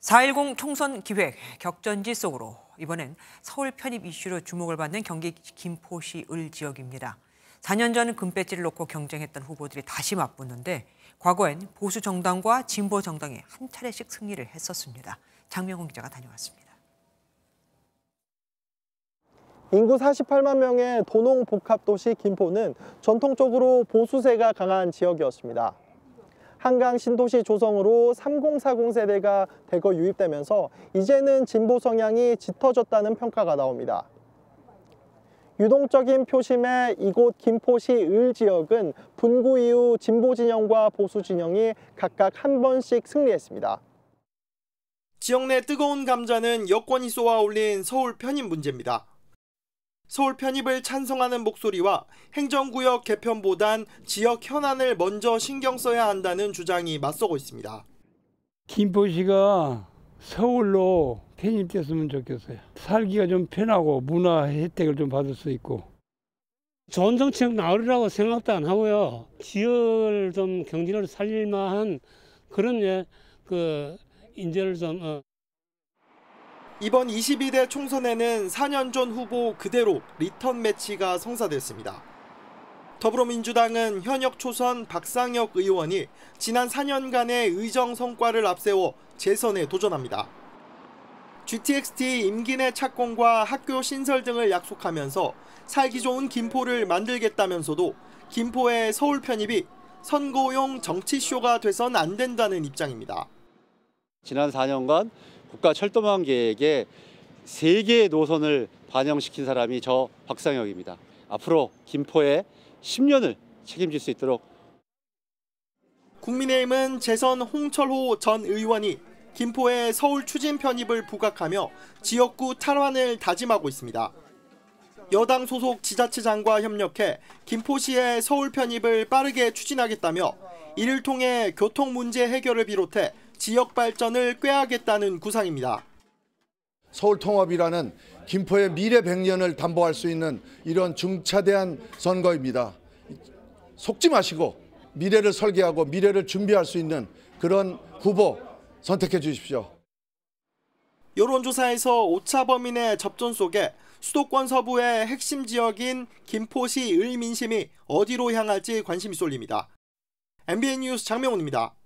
4.10 총선 기획 격전지 속으로 이번엔 서울 편입 이슈로 주목을 받는 경기 김포시 을 지역입니다. 4년 전 금배지를 놓고 경쟁했던 후보들이 다시 맞붙는데 과거엔 보수 정당과 진보 정당이 한 차례씩 승리를 했었습니다. 장명훈 기자가 다녀왔습니다. 인구 48만 명의 도농 복합도시 김포는 전통적으로 보수세가 강한 지역이었습니다. 한강 신도시 조성으로 3040 세대가 대거 유입되면서 이제는 진보 성향이 짙어졌다는 평가가 나옵니다. 유동적인 표심에 이곳 김포시 을 지역은 분구 이후 진보 진영과 보수 진영이 각각 한 번씩 승리했습니다. 지역 내 뜨거운 감자는 여권이 쏘아 올린 서울 편입 문제입니다. 서울 편입을 찬성하는 목소리와 행정구역 개편보단 지역 현안을 먼저 신경 써야 한다는 주장이 맞서고 있습니다. 김포시가 서울로 편입됐으면 좋겠어요. 살기가 좀 편하고 문화 혜택을 좀 받을 수 있고. 좋은 정책 나오리라고 생각도 안 하고요. 지역을 좀 경제를 살릴만한 그런 예, 그 인재를 좀 어. 이번 22대 총선에는 4년 전 후보 그대로 리턴 매치가 성사됐습니다. 더불어민주당은 현역 초선 박상혁 의원이 지난 4년간의 의정 성과를 앞세워 재선에 도전합니다. GTXT 임기내 착공과 학교 신설 등을 약속하면서 살기 좋은 김포를 만들겠다면서도 김포의 서울 편입이 선거용 정치쇼가 돼선 안 된다는 입장입니다. 지난 4년간 국가 철도망 계획에 세 개의 노선을 반영시킨 사람이 저 박상혁입니다. 앞으로 김포에 10년을 책임질 수 있도록 국민의힘은 재선 홍철호 전 의원이 김포에 서울 추진 편입을 부각하며 지역구 탈환을 다짐하고 있습니다. 여당 소속 지자체장과 협력해 김포시의 서울 편입을 빠르게 추진하겠다며 이를 통해 교통 문제 해결을 비롯해 지역 발전을 꾀하겠다는 구상입니다. 서울 통합이라는 김포의 미래 100년을 담보할 수 있는 이런 중차대한 선거입니다. 속지 마시고 미래를 설계하고 미래를 준비할 수 있는 그런 후보 선택해 주십시오. 여론조사에서 오차 범위 내 접전 속에 수도권 서부의 핵심 지역인 김포시 을 민심이 어디로 향할지 관심이 쏠립니다. MBN 뉴스 장명훈입니다.